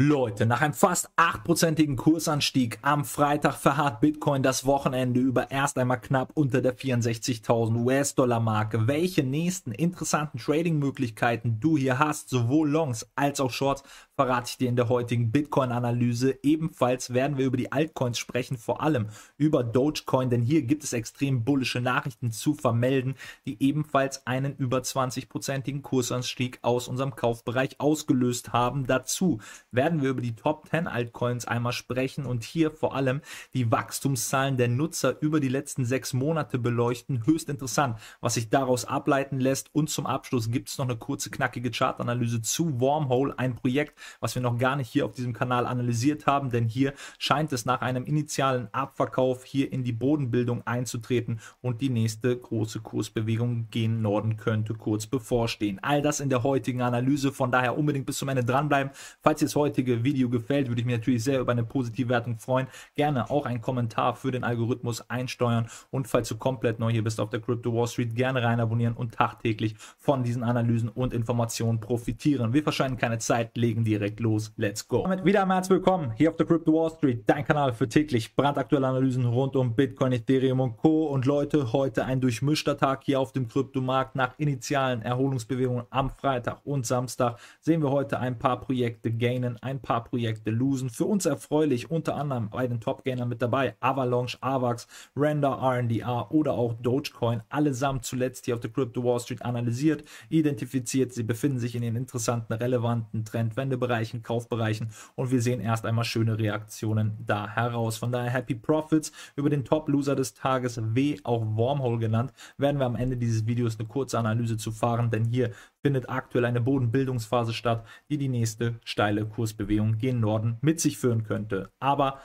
Leute, nach einem fast 8%igen Kursanstieg am Freitag verharrt Bitcoin das Wochenende über erst einmal knapp unter der 64.000 US-Dollar-Marke. Welche nächsten interessanten Trading-Möglichkeiten du hier hast, sowohl Longs als auch Shorts, verrate ich dir in der heutigen Bitcoin-Analyse. Ebenfalls werden wir über die Altcoins sprechen, vor allem über Dogecoin, denn hier gibt es extrem bullische Nachrichten zu vermelden, die ebenfalls einen über 20%igen Kursanstieg aus unserem Kaufbereich ausgelöst haben. Dazu werden werden wir über die Top 10 Altcoins einmal sprechen und hier vor allem die Wachstumszahlen der Nutzer über die letzten sechs Monate beleuchten. Höchst interessant, was sich daraus ableiten lässt. Und zum Abschluss gibt es noch eine kurze, knackige Chartanalyse zu Wormhole, ein Projekt, was wir noch gar nicht hier auf diesem Kanal analysiert haben, denn hier scheint es nach einem initialen Abverkauf hier in die Bodenbildung einzutreten und die nächste große Kursbewegung gegen Norden könnte kurz bevorstehen. All das in der heutigen Analyse, von daher unbedingt bis zum Ende dranbleiben. Falls ihr es heute heutige Video gefällt, würde ich mich natürlich sehr über eine positive Wertung freuen. Gerne auch einen Kommentar für den Algorithmus einsteuern und falls du komplett neu hier bist auf der Crypto Wall Street, gerne rein abonnieren und tagtäglich von diesen Analysen und Informationen profitieren. Wir verschwenden keine Zeit, legen direkt los. Let's go. Damit wieder mal willkommen hier auf der Crypto Wall Street, dein Kanal für täglich brandaktuelle Analysen rund um Bitcoin, Ethereum und Co. Und Leute, heute ein durchmischter Tag hier auf dem Kryptomarkt nach initialen Erholungsbewegungen am Freitag und Samstag sehen wir heute ein paar Projekte gainen, ein paar Projekte losen. Für uns erfreulich, unter anderem bei den Top-Gainern mit dabei, Avalanche, AVAX, Render, RNDR oder auch Dogecoin, allesamt zuletzt hier auf der Crypto Wall Street analysiert, identifiziert. Sie befinden sich in den interessanten, relevanten Trendwendebereichen, Kaufbereichen und wir sehen erst einmal schöne Reaktionen da heraus. Von daher Happy Profits über den Top-Loser des Tages, W, auch Wormhole genannt, werden wir am Ende dieses Videos eine kurze Analyse zu fahren, denn hier findet aktuell eine Bodenbildungsphase statt, die die nächste steile Kurs Bewegung gen Norden mit sich führen könnte. Aber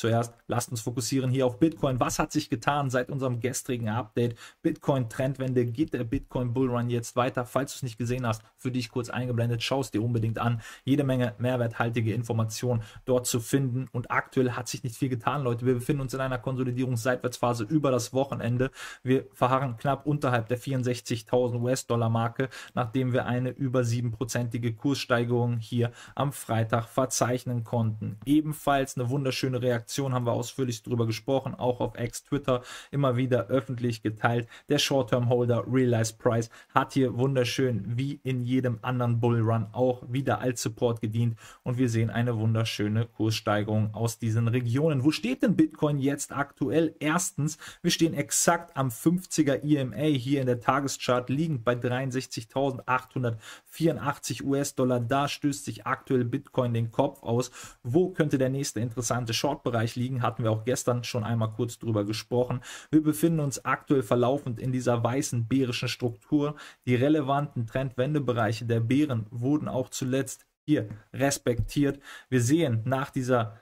Zuerst lasst uns fokussieren hier auf Bitcoin. Was hat sich getan seit unserem gestrigen Update? Bitcoin-Trendwende, geht der Bitcoin-Bullrun jetzt weiter? Falls du es nicht gesehen hast, für dich kurz eingeblendet, schau es dir unbedingt an. Jede Menge mehrwerthaltige Informationen dort zu finden. Und aktuell hat sich nicht viel getan, Leute. Wir befinden uns in einer Konsolidierungsseitwärtsphase über das Wochenende. Wir verharren knapp unterhalb der 64.000 US-Dollar-Marke, nachdem wir eine über 7%ige Kurssteigerung hier am Freitag verzeichnen konnten. Ebenfalls eine wunderschöne Reaktion Aktion haben wir ausführlich darüber gesprochen, auch auf Ex-Twitter immer wieder öffentlich geteilt. Der Short-Term-Holder Realized Price hat hier wunderschön wie in jedem anderen Bullrun auch wieder als Support gedient und wir sehen eine wunderschöne Kurssteigerung aus diesen Regionen. Wo steht denn Bitcoin jetzt aktuell? Erstens, wir stehen exakt am 50er EMA hier in der Tageschart liegend bei 63.884 US-Dollar. Da stößt sich aktuell Bitcoin den Kopf aus. Wo könnte der nächste interessante Short-Bereich Bereich liegen. Hatten wir auch gestern schon einmal kurz drüber gesprochen. Wir befinden uns aktuell verlaufend in dieser weißen bärischen Struktur. Die relevanten Trendwendebereiche der Bären wurden auch zuletzt hier respektiert. Wir sehen nach dieser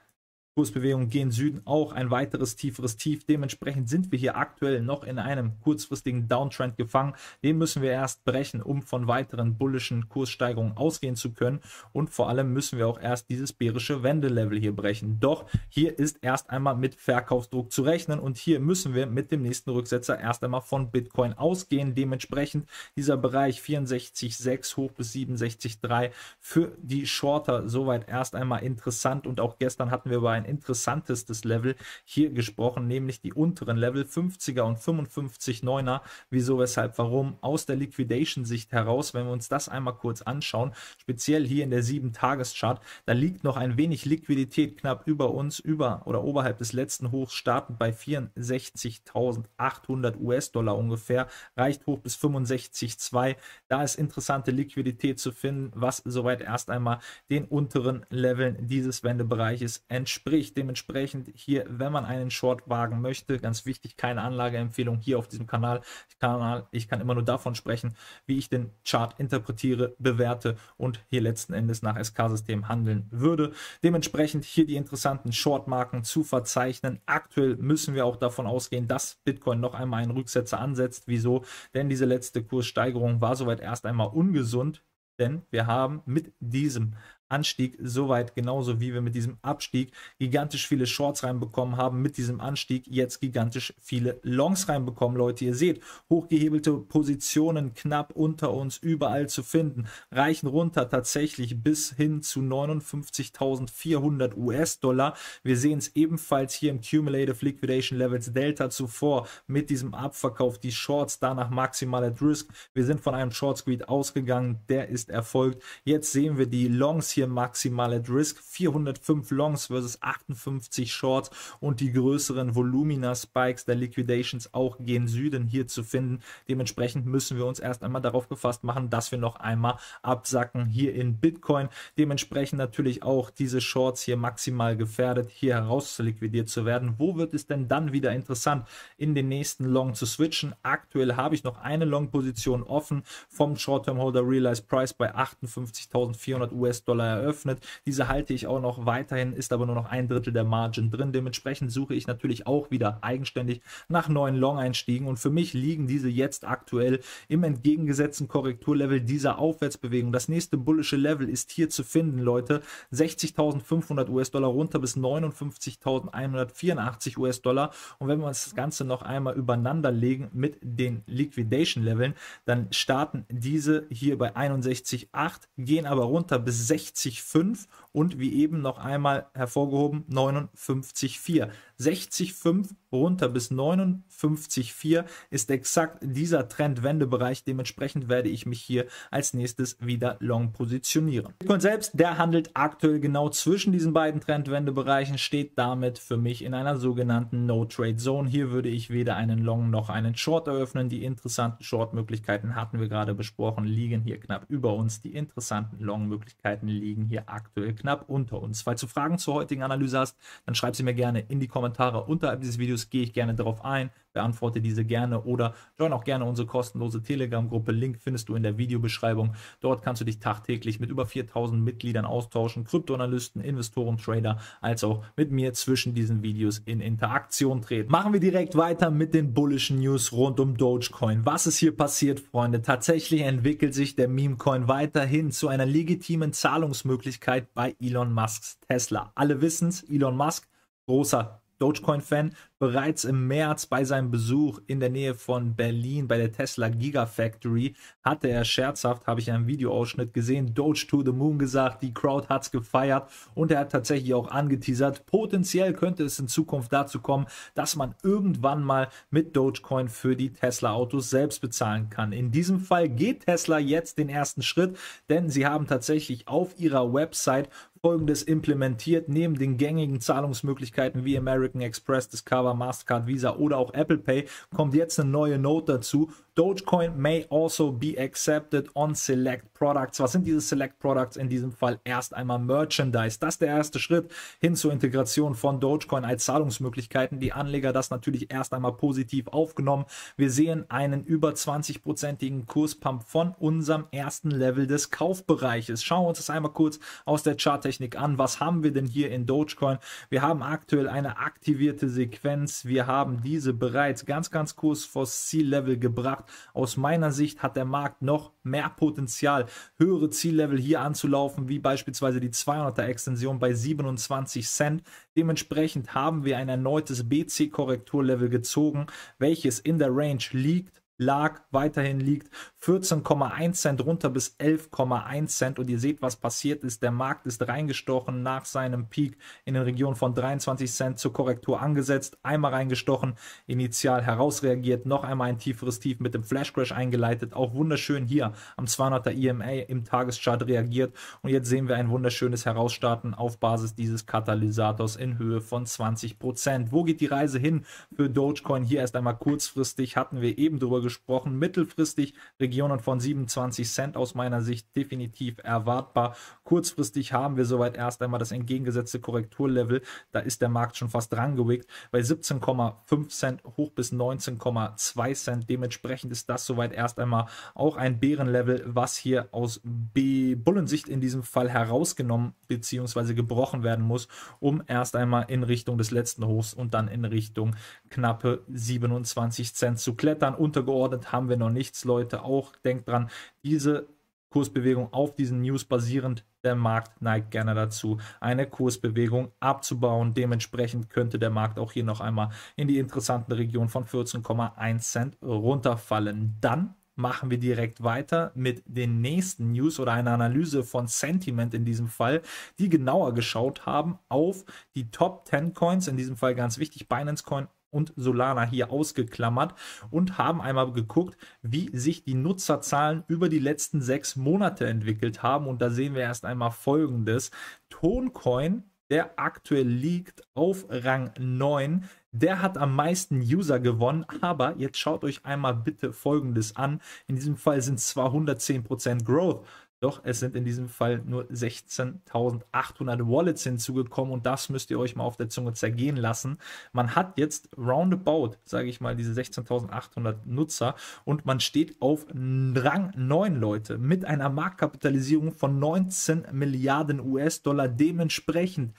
Kursbewegungen gehen Süden auch ein weiteres tieferes Tief. Dementsprechend sind wir hier aktuell noch in einem kurzfristigen Downtrend gefangen. Den müssen wir erst brechen, um von weiteren bullischen Kurssteigerungen ausgehen zu können. Und vor allem müssen wir auch erst dieses bärische Wendelevel hier brechen. Doch hier ist erst einmal mit Verkaufsdruck zu rechnen und hier müssen wir mit dem nächsten Rücksetzer erst einmal von Bitcoin ausgehen. Dementsprechend dieser Bereich 64,6 hoch bis 67,3 für die Shorter soweit erst einmal interessant und auch gestern hatten wir bei interessantestes Level hier gesprochen, nämlich die unteren Level 50er und 55 9er. Wieso, weshalb, warum? Aus der Liquidation-Sicht heraus, wenn wir uns das einmal kurz anschauen, speziell hier in der 7-Tages-Chart, da liegt noch ein wenig Liquidität knapp über uns, über oder oberhalb des letzten Hochs, startend bei 64.800 US-Dollar ungefähr, reicht hoch bis 65,2. Da ist interessante Liquidität zu finden, was soweit erst einmal den unteren Leveln dieses Wendebereiches entspricht schwierig. Dementsprechend hier, wenn man einen Short wagen möchte, ganz wichtig, keine Anlageempfehlung hier auf diesem Kanal. Ich kann, ich kann immer nur davon sprechen, wie ich den Chart interpretiere, bewerte und hier letzten Endes nach SK-System handeln würde. Dementsprechend hier die interessanten Short-Marken zu verzeichnen. Aktuell müssen wir auch davon ausgehen, dass Bitcoin noch einmal einen Rücksetzer ansetzt. Wieso? Denn diese letzte Kurssteigerung war soweit erst einmal ungesund, denn wir haben mit diesem Anstieg soweit genauso wie wir mit diesem Abstieg gigantisch viele Shorts reinbekommen haben, mit diesem Anstieg jetzt gigantisch viele Longs reinbekommen, Leute. Ihr seht, hochgehebelte Positionen knapp unter uns überall zu finden, reichen runter tatsächlich bis hin zu 59.400 US-Dollar. Wir sehen es ebenfalls hier im Cumulative Liquidation Levels Delta zuvor mit diesem Abverkauf, die Shorts danach maximal at risk. Wir sind von einem Short Squeed ausgegangen, der ist erfolgt. Jetzt sehen wir die Longs hier maximal at risk. 405 Longs versus 58 Shorts und die größeren Volumina-Spikes der Liquidations auch gen Süden hier zu finden. Dementsprechend müssen wir uns erst einmal darauf gefasst machen, dass wir noch einmal absacken hier in Bitcoin. Dementsprechend natürlich auch diese Shorts hier maximal gefährdet, hier herausliquidiert zu werden. Wo wird es denn dann wieder interessant, in den nächsten Long zu switchen? Aktuell habe ich noch eine Long-Position offen vom Short-Term-Holder Realized Price bei 58.400 US-Dollar neu eröffnet. Diese halte ich auch noch weiterhin, ist aber nur noch ein Drittel der Margin drin. Dementsprechend suche ich natürlich auch wieder eigenständig nach neuen Long-Einstiegen und für mich liegen diese jetzt aktuell im entgegengesetzten Korrekturlevel dieser Aufwärtsbewegung. Das nächste bullische Level ist hier zu finden, Leute. 60.500 US-Dollar runter bis 59.184 US-Dollar. Und wenn wir uns das Ganze noch einmal übereinander legen mit den Liquidation-Leveln, dann starten diese hier bei 61,8, gehen aber runter bis 60. 60,5 und wie eben noch einmal hervorgehoben 59,4. 60,5 runter bis 59,4 ist exakt dieser Trendwendebereich. Dementsprechend werde ich mich hier als nächstes wieder long positionieren. Bitcoin selbst, der handelt aktuell genau zwischen diesen beiden Trendwendebereichen, steht damit für mich in einer sogenannten No-Trade-Zone. Hier würde ich weder einen Long noch einen Short eröffnen. Die interessanten Short-Möglichkeiten hatten wir gerade besprochen, liegen hier knapp über uns. Die interessanten Long-Möglichkeiten liegen liegen hier aktuell knapp unter uns. Falls du Fragen zur heutigen Analyse hast, dann schreib sie mir gerne in die Kommentare unterhalb dieses Videos, gehe ich gerne darauf ein beantworte diese gerne oder join auch gerne unsere kostenlose Telegram-Gruppe. Link findest du in der Videobeschreibung. Dort kannst du dich tagtäglich mit über 4000 Mitgliedern austauschen, Kryptoanalysten, Investoren, Trader, als auch mit mir zwischen diesen Videos in Interaktion treten. Machen wir direkt weiter mit den bullischen News rund um Dogecoin. Was ist hier passiert, Freunde? Tatsächlich entwickelt sich der Memecoin weiterhin zu einer legitimen Zahlungsmöglichkeit bei Elon Musks Tesla. Alle wissen es, Elon Musk, großer Dogecoin-Fan, Bereits im März bei seinem Besuch in der Nähe von Berlin bei der Tesla Gigafactory hatte er scherzhaft, habe ich einen Videoausschnitt gesehen, Doge to the Moon gesagt, die Crowd hat es gefeiert und er hat tatsächlich auch angeteasert, potenziell könnte es in Zukunft dazu kommen, dass man irgendwann mal mit Dogecoin für die Tesla Autos selbst bezahlen kann. In diesem Fall geht Tesla jetzt den ersten Schritt, denn sie haben tatsächlich auf ihrer Website folgendes implementiert, neben den gängigen Zahlungsmöglichkeiten wie American Express, Discover Discover, Mastercard, Visa oder auch Apple Pay kommt jetzt eine neue Note dazu Dogecoin may also be accepted on select products. Was sind diese select products? In diesem Fall erst einmal Merchandise. Das ist der erste Schritt hin zur Integration von Dogecoin als Zahlungsmöglichkeiten. Die Anleger das natürlich erst einmal positiv aufgenommen. Wir sehen einen über 20-prozentigen Kurspump von unserem ersten Level des Kaufbereiches. Schauen wir uns das einmal kurz aus der Charttechnik an. Was haben wir denn hier in Dogecoin? Wir haben aktuell eine aktivierte Sequenz. Wir haben diese bereits ganz, ganz kurz vor C-Level gebracht aus meiner Sicht hat der Markt noch mehr Potenzial, höhere Ziellevel hier anzulaufen, wie beispielsweise die 200er Extension bei 27 Cent. Dementsprechend haben wir ein erneutes BC-Korrekturlevel gezogen, welches in der Range liegt lag, weiterhin liegt. 14,1 Cent runter bis 11,1 Cent. Und ihr seht, was passiert ist. Der Markt ist reingestochen nach seinem Peak in den Regionen von 23 Cent zur Korrektur angesetzt. Einmal reingestochen, initial herausreagiert, noch einmal ein tieferes Tief mit dem Flash Crash eingeleitet. Auch wunderschön hier am 200er EMA im Tageschart reagiert. Und jetzt sehen wir ein wunderschönes Herausstarten auf Basis dieses Katalysators in Höhe von 20 Prozent. Wo geht die Reise hin für Dogecoin? Hier erst einmal kurzfristig hatten wir eben darüber gesprochen gesprochen. Mittelfristig Regionen von 27 Cent aus meiner Sicht definitiv erwartbar. Kurzfristig haben wir soweit erst einmal das entgegengesetzte Korrekturlevel. Da ist der Markt schon fast drangewickt. Bei 17,5 Cent hoch bis 19,2 Cent. Dementsprechend ist das soweit erst einmal auch ein Bärenlevel, was hier aus B Bullensicht in diesem Fall herausgenommen bzw. gebrochen werden muss, um erst einmal in Richtung des letzten Hochs und dann in Richtung knappe 27 Cent zu klettern. Untergeordnet eingeordnet haben wir noch nichts, Leute. Auch denkt dran, diese Kursbewegung auf diesen News basierend, der Markt neigt gerne dazu, eine Kursbewegung abzubauen. Dementsprechend könnte der Markt auch hier noch einmal in die interessanten Region von 14,1 Cent runterfallen. Dann machen wir direkt weiter mit den nächsten News oder einer Analyse von Sentiment in diesem Fall, die genauer geschaut haben auf die Top 10 Coins, in diesem Fall ganz wichtig Binance Coin und Solana hier ausgeklammert und haben einmal geguckt, wie sich die Nutzerzahlen über die letzten sechs Monate entwickelt haben. Und da sehen wir erst einmal Folgendes. Toncoin, der aktuell liegt auf Rang 9, der hat am meisten User gewonnen, aber jetzt schaut euch einmal bitte Folgendes an. In diesem Fall sind es zwar 110% Growth, doch es sind in diesem Fall nur 16.800 Wallets hinzugekommen und das müsst ihr euch mal auf der Zunge zergehen lassen. Man hat jetzt roundabout, sage ich mal, diese 16.800 Nutzer und man steht auf Rang 9 Leute mit einer Marktkapitalisierung von 19 Milliarden US-Dollar. Dementsprechend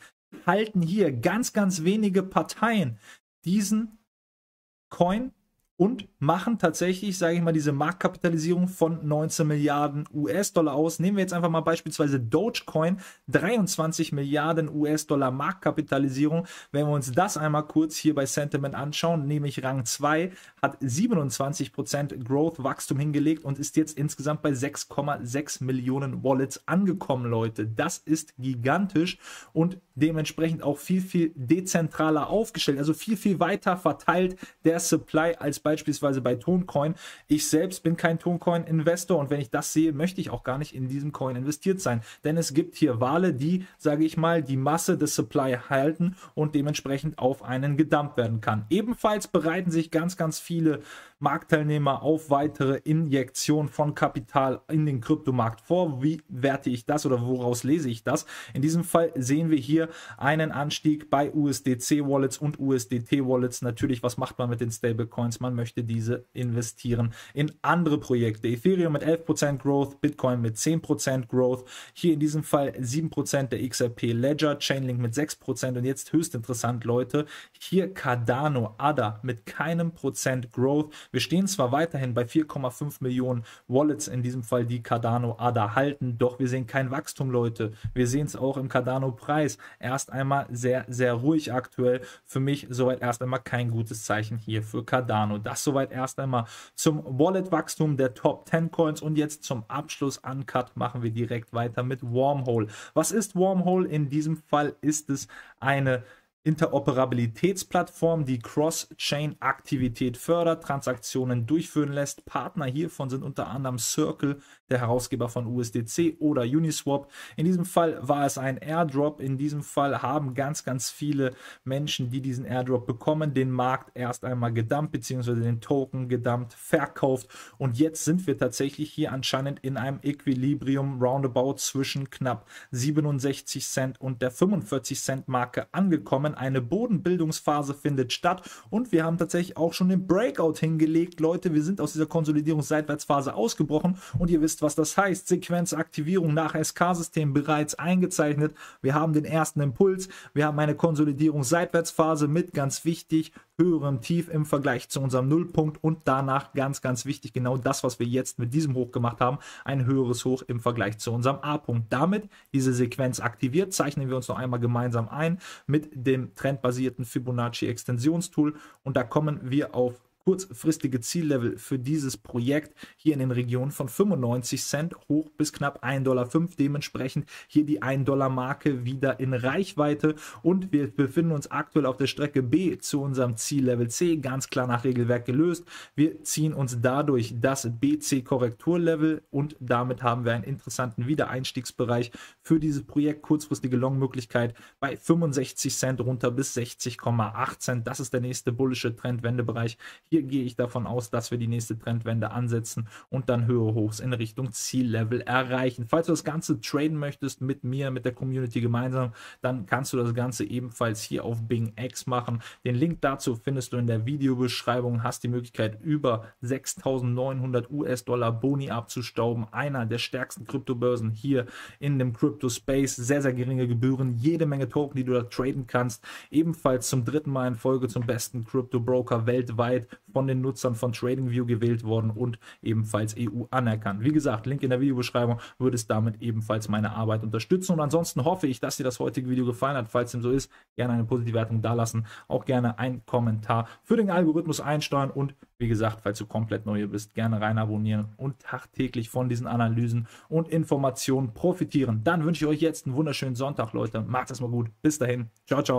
halten hier ganz, ganz wenige Parteien diesen Coin und machen tatsächlich, sage ich mal, diese Marktkapitalisierung von 19 Milliarden US-Dollar aus. Nehmen wir jetzt einfach mal beispielsweise Dogecoin, 23 Milliarden US-Dollar Marktkapitalisierung. Wenn wir uns das einmal kurz hier bei Sentiment anschauen, nämlich Rang 2 hat 27% Growth Wachstum hingelegt und ist jetzt insgesamt bei 6,6 Millionen Wallets angekommen, Leute. Das ist gigantisch und dementsprechend auch viel, viel dezentraler aufgestellt, also viel, viel weiter verteilt der Supply als bei beispielsweise bei Toncoin. Ich selbst bin kein Toncoin-Investor und wenn ich das sehe, möchte ich auch gar nicht in diesem Coin investiert sein. Denn es gibt hier Wale, die, sage ich mal, die Masse des Supply halten und dementsprechend auf einen gedumpt werden kann. Ebenfalls bereiten sich ganz, ganz viele Marktteilnehmer auf weitere Injektion von Kapital in den Kryptomarkt vor. Wie werte ich das oder woraus lese ich das? In diesem Fall sehen wir hier einen Anstieg bei USDC-Wallets und USDT-Wallets. Natürlich, was macht man mit den Stablecoins? Man möchte diese investieren in andere Projekte. Ethereum mit 11% Growth, Bitcoin mit 10% Growth, hier in diesem Fall 7% der XRP Ledger, Chainlink mit 6% und jetzt höchst interessant, Leute, hier Cardano, ADA mit keinem Prozent Growth, wir stehen zwar weiterhin bei 4,5 Millionen Wallets, in diesem Fall die Cardano ADA halten, doch wir sehen kein Wachstum, Leute. Wir sehen es auch im Cardano-Preis. Erst einmal sehr, sehr ruhig aktuell. Für mich soweit erst einmal kein gutes Zeichen hier für Cardano. Das soweit erst einmal zum Wallet-Wachstum der Top 10 Coins und jetzt zum Abschluss Uncut machen wir direkt weiter mit Wormhole. Was ist Wormhole? In diesem Fall ist es eine Interoperabilitätsplattform, die Cross-Chain-Aktivität fördert, Transaktionen durchführen lässt. Partner hiervon sind unter anderem Circle, der Herausgeber von USDC oder Uniswap. In diesem Fall war es ein Airdrop. In diesem Fall haben ganz, ganz viele Menschen, die diesen Airdrop bekommen, den Markt erst einmal gedumpt bzw. den Token gedumpt, verkauft. Und jetzt sind wir tatsächlich hier anscheinend in einem Equilibrium roundabout zwischen knapp 67 Cent und der 45 Cent Marke angekommen eine Bodenbildungsphase findet statt und wir haben tatsächlich auch schon den Breakout hingelegt. Leute, wir sind aus dieser Konsolidierungsseitwärtsphase ausgebrochen und ihr wisst, was das heißt. Sequenzaktivierung nach SK-System bereits eingezeichnet. Wir haben den ersten Impuls, wir haben eine Konsolidierungsseitwärtsphase mit ganz wichtig höherem Tief im Vergleich zu unserem Nullpunkt und danach ganz, ganz wichtig, genau das, was wir jetzt mit diesem Hoch gemacht haben, ein höheres Hoch im Vergleich zu unserem A-Punkt. Damit diese Sequenz aktiviert, zeichnen wir uns noch einmal gemeinsam ein mit dem dem trendbasierten Fibonacci-Extensionstool und da kommen wir auf kurzfristige Ziellevel für dieses Projekt hier in den Regionen von 95 Cent hoch bis knapp 1,5 Dollar. Dementsprechend hier die 1 Dollar Marke wieder in Reichweite und wir befinden uns aktuell auf der Strecke B zu unserem Ziellevel C, ganz klar nach Regelwerk gelöst. Wir ziehen uns dadurch das BC Korrekturlevel und damit haben wir einen interessanten Wiedereinstiegsbereich für dieses Projekt. Kurzfristige Longmöglichkeit bei 65 Cent runter bis 60,8 Cent. Das ist der nächste bullische Trendwendebereich hier hier gehe ich davon aus, dass wir die nächste Trendwende ansetzen und dann höhere Hochs in Richtung Ziellevel erreichen. Falls du das Ganze traden möchtest mit mir, mit der Community gemeinsam, dann kannst du das Ganze ebenfalls hier auf Bing X machen. Den Link dazu findest du in der Videobeschreibung. Hast die Möglichkeit, über 6.900 US-Dollar Boni abzustauben. Einer der stärksten Kryptobörsen hier in dem Crypto-Space. Sehr, sehr geringe Gebühren, jede Menge Token, die du da traden kannst. Ebenfalls zum dritten Mal in Folge zum besten Crypto-Broker weltweit von den Nutzern von TradingView gewählt worden und ebenfalls EU anerkannt. Wie gesagt, Link in der Videobeschreibung würde es damit ebenfalls meine Arbeit unterstützen. Und ansonsten hoffe ich, dass dir das heutige Video gefallen hat. Falls dem so ist, gerne eine positive Wertung dalassen, auch gerne einen Kommentar für den Algorithmus einsteuern und wie gesagt, falls du komplett neu bist, gerne rein abonnieren und tagtäglich von diesen Analysen und Informationen profitieren. Dann wünsche ich euch jetzt einen wunderschönen Sonntag, Leute. Macht es mal gut. Bis dahin. Ciao, ciao.